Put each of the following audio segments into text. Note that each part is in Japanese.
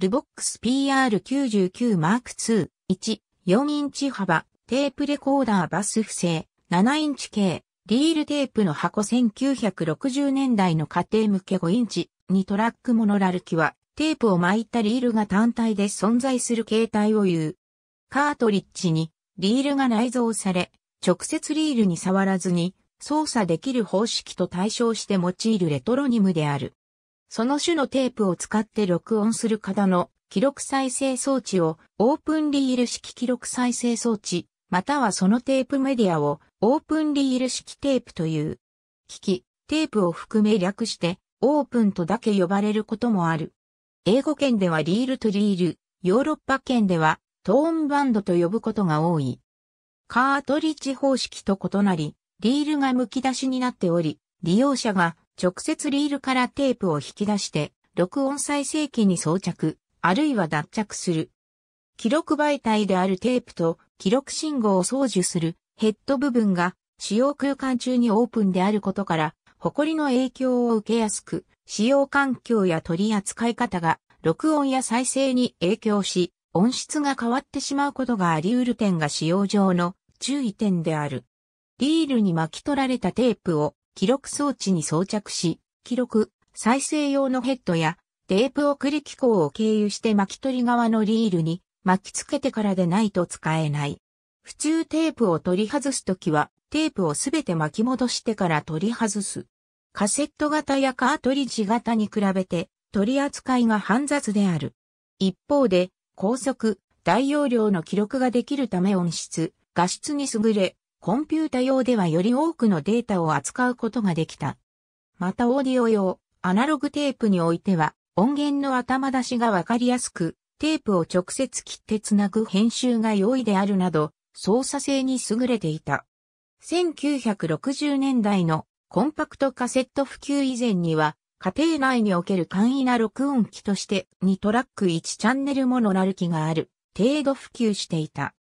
ルボックス PR99 Mark II、1、4インチ幅、テープレコーダーバス不正、7インチ系、リールテープの箱1960年代の家庭向け5インチ、2トラックモノラル機は、テープを巻いたリールが単体で存在する形態を言う。カートリッジに、リールが内蔵され、直接リールに触らずに、操作できる方式と対象して用いるレトロニムである。その種のテープを使って録音する型の記録再生装置をオープンリール式記録再生装置、またはそのテープメディアをオープンリール式テープという。機器、テープを含め略してオープンとだけ呼ばれることもある。英語圏ではリールとリール、ヨーロッパ圏ではトーンバンドと呼ぶことが多い。カートリッジ方式と異なり、リールが剥き出しになっており、利用者が直接リールからテープを引き出して、録音再生機に装着、あるいは脱着する。記録媒体であるテープと記録信号を送受するヘッド部分が使用空間中にオープンであることから、埃の影響を受けやすく、使用環境や取り扱い方が録音や再生に影響し、音質が変わってしまうことがあり得る点が使用上の注意点である。リールに巻き取られたテープを記録装置に装着し、記録、再生用のヘッドや、テープ送り機構を経由して巻き取り側のリールに巻き付けてからでないと使えない。普通テープを取り外すときは、テープをすべて巻き戻してから取り外す。カセット型やカートリッジ型に比べて、取り扱いが煩雑である。一方で、高速、大容量の記録ができるため音質、画質に優れ、コンピュータ用ではより多くのデータを扱うことができた。またオーディオ用、アナログテープにおいては、音源の頭出しがわかりやすく、テープを直接切ってつなぐ編集が容易であるなど、操作性に優れていた。1960年代のコンパクトカセット普及以前には、家庭内における簡易な録音機として2トラック1チャンネルモノラル機がある程度普及していた。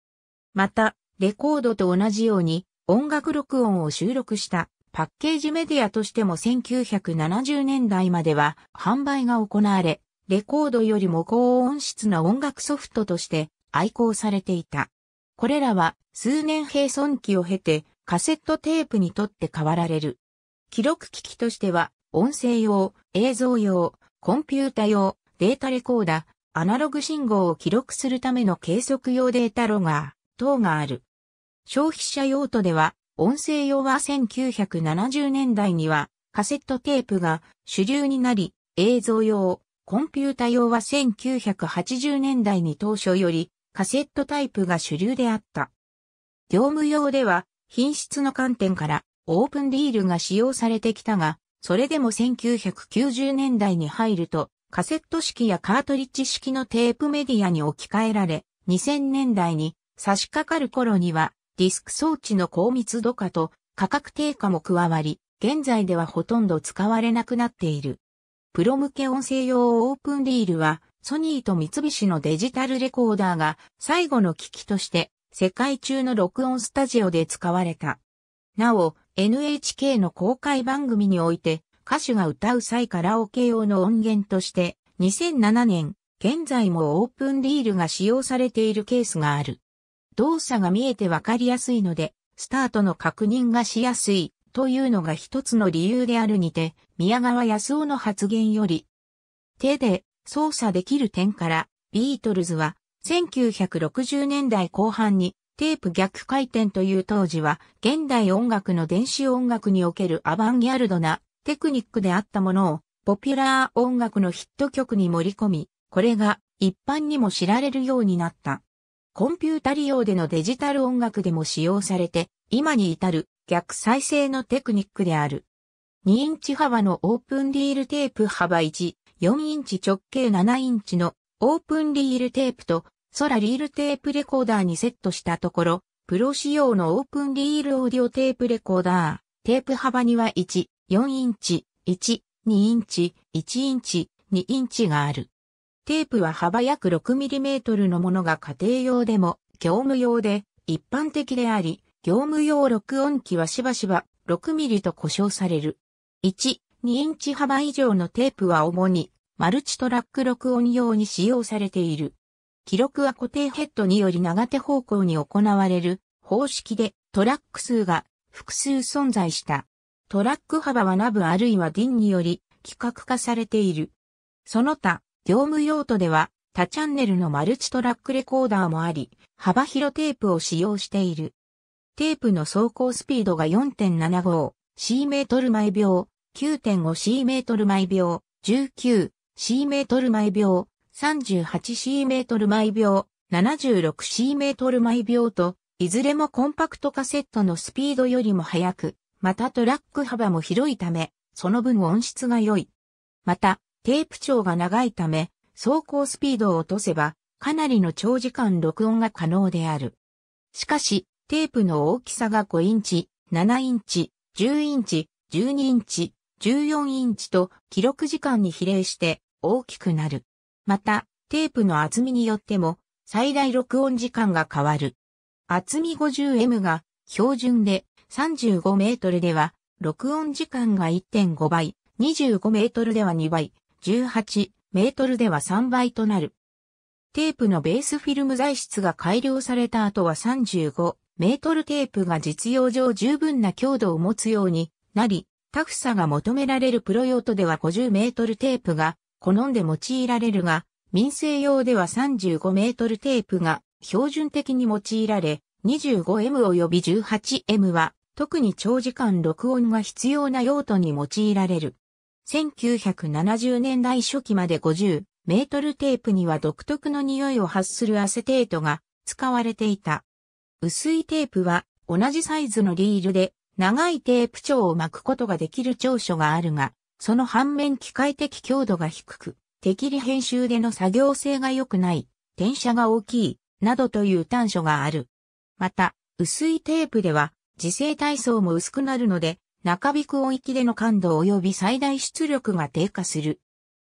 また、レコードと同じように音楽録音を収録したパッケージメディアとしても1970年代までは販売が行われ、レコードよりも高音質な音楽ソフトとして愛好されていた。これらは数年閉存期を経てカセットテープにとって変わられる。記録機器としては音声用、映像用、コンピュータ用、データレコーダ、アナログ信号を記録するための計測用データロガー等がある。消費者用途では、音声用は1970年代にはカセットテープが主流になり、映像用、コンピュータ用は1980年代に当初よりカセットタイプが主流であった。業務用では品質の観点からオープンディールが使用されてきたが、それでも1990年代に入るとカセット式やカートリッジ式のテープメディアに置き換えられ、2000年代に差し掛かる頃にはディスク装置の高密度化と価格低下も加わり、現在ではほとんど使われなくなっている。プロ向け音声用オープンリールは、ソニーと三菱のデジタルレコーダーが最後の機器として世界中の録音スタジオで使われた。なお、NHK の公開番組において歌手が歌う際カラオケ用の音源として2007年、現在もオープンリールが使用されているケースがある。動作が見えてわかりやすいので、スタートの確認がしやすいというのが一つの理由であるにて、宮川康夫の発言より、手で操作できる点から、ビートルズは1960年代後半にテープ逆回転という当時は現代音楽の電子音楽におけるアバンギャルドなテクニックであったものをポピュラー音楽のヒット曲に盛り込み、これが一般にも知られるようになった。コンピュータ利用でのデジタル音楽でも使用されて、今に至る逆再生のテクニックである。2インチ幅のオープンリールテープ幅1、4インチ直径7インチのオープンリールテープとソラリールテープレコーダーにセットしたところ、プロ仕様のオープンリールオーディオテープレコーダー、テープ幅には1、4インチ、1、2インチ、1インチ、2インチがある。テープは幅約 6mm のものが家庭用でも業務用で一般的であり、業務用録音機はしばしば 6mm と呼称される。1、2インチ幅以上のテープは主にマルチトラック録音用に使用されている。記録は固定ヘッドにより長手方向に行われる方式でトラック数が複数存在した。トラック幅はナブあるいはディンにより規格化されている。その他、業務用途では多チャンネルのマルチトラックレコーダーもあり、幅広テープを使用している。テープの走行スピードが 4.75C メートル毎秒、9.5C メートル毎秒、19C メートル毎秒、38C メートル毎秒、76C メートル毎秒と、いずれもコンパクトカセットのスピードよりも速く、またトラック幅も広いため、その分音質が良い。また、テープ長が長いため、走行スピードを落とせば、かなりの長時間録音が可能である。しかし、テープの大きさが5インチ、7インチ、10インチ、12インチ、14インチと記録時間に比例して大きくなる。また、テープの厚みによっても最大録音時間が変わる。厚み 50M が標準で35メートルでは録音時間が1.5倍、25メートルでは2倍、18メートルでは3倍となる。テープのベースフィルム材質が改良された後は35メートルテープが実用上十分な強度を持つようになり、タフさが求められるプロ用途では50メートルテープが好んで用いられるが、民生用では35メートルテープが標準的に用いられ、25M 及び 18M は特に長時間録音が必要な用途に用いられる。1970年代初期まで50メートルテープには独特の匂いを発するアセテートが使われていた。薄いテープは同じサイズのリールで長いテープ長を巻くことができる長所があるが、その反面機械的強度が低く、適理編集での作業性が良くない、転写が大きい、などという短所がある。また、薄いテープでは、自生体操も薄くなるので、中引く音域での感度及び最大出力が低下する。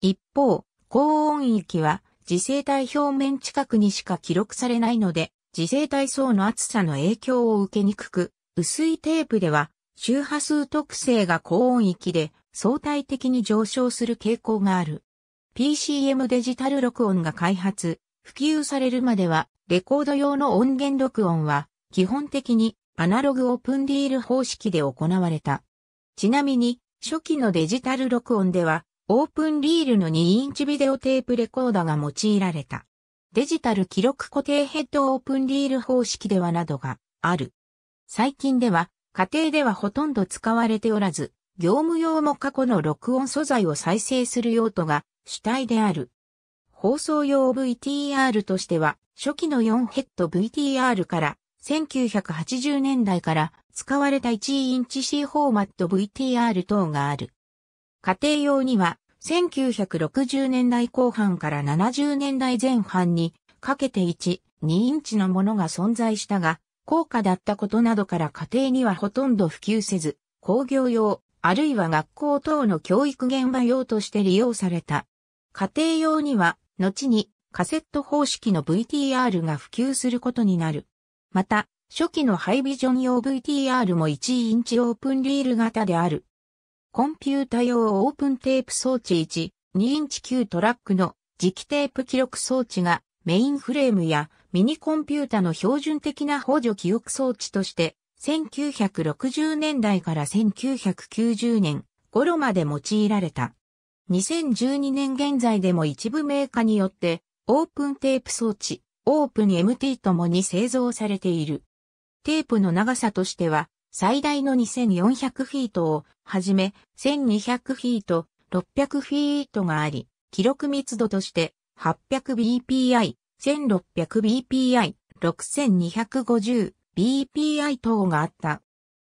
一方、高音域は磁性体表面近くにしか記録されないので、磁性体層の厚さの影響を受けにくく、薄いテープでは周波数特性が高音域で相対的に上昇する傾向がある。PCM デジタル録音が開発、普及されるまではレコード用の音源録音は基本的にアナログオープンディール方式で行われた。ちなみに、初期のデジタル録音では、オープンリールの2インチビデオテープレコーダーが用いられた。デジタル記録固定ヘッドオープンリール方式ではなどがある。最近では、家庭ではほとんど使われておらず、業務用も過去の録音素材を再生する用途が主体である。放送用 VTR としては、初期の4ヘッド VTR から1980年代から使われた1インチ C フォーマット VTR 等がある。家庭用には1960年代後半から70年代前半にかけて1、2インチのものが存在したが、高価だったことなどから家庭にはほとんど普及せず、工業用、あるいは学校等の教育現場用として利用された。家庭用には、後にカセット方式の VTR が普及することになる。また、初期のハイビジョン用 VTR も1インチオープンリール型である。コンピュータ用オープンテープ装置1、2インチ9トラックの磁気テープ記録装置がメインフレームやミニコンピュータの標準的な補助記憶装置として1960年代から1990年頃まで用いられた。2012年現在でも一部メーカーによってオープンテープ装置、オープン MT ともに製造されている。テープの長さとしては、最大の2400フィートをはじめ、1200フィート、600フィートがあり、記録密度として 800bpi、1600bpi、6250bpi 等があった。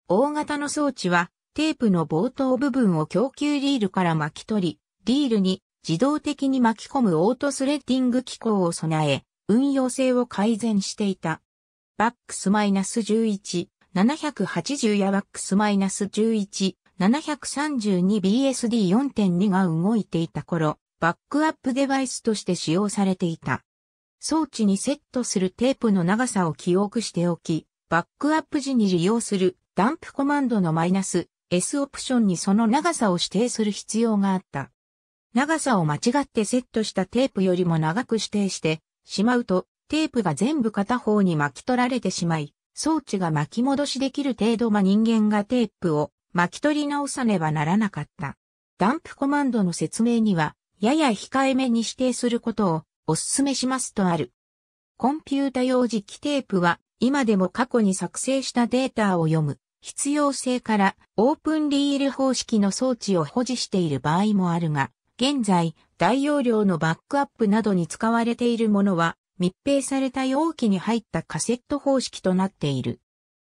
大型の装置は、テープの冒頭部分を供給リールから巻き取り、リールに自動的に巻き込むオートスレッディング機構を備え、運用性を改善していた。バックス -11、780やバックス -11、732BSD4.2 が動いていた頃、バックアップデバイスとして使用されていた。装置にセットするテープの長さを記憶しておき、バックアップ時に利用するダンプコマンドのマイナス S オプションにその長さを指定する必要があった。長さを間違ってセットしたテープよりも長く指定して、しまうと、テープが全部片方に巻き取られてしまい、装置が巻き戻しできる程度ま人間がテープを巻き取り直さねばならなかった。ダンプコマンドの説明には、やや控えめに指定することをお勧めしますとある。コンピュータ用磁気テープは、今でも過去に作成したデータを読む必要性からオープンリール方式の装置を保持している場合もあるが、現在、大容量のバックアップなどに使われているものは、密閉された容器に入ったカセット方式となっている。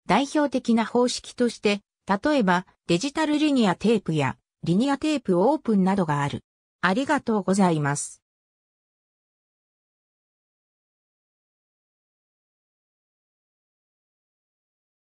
代表的な方式として、例えばデジタルリニアテープやリニアテープオープンなどがある。ありがとうございます。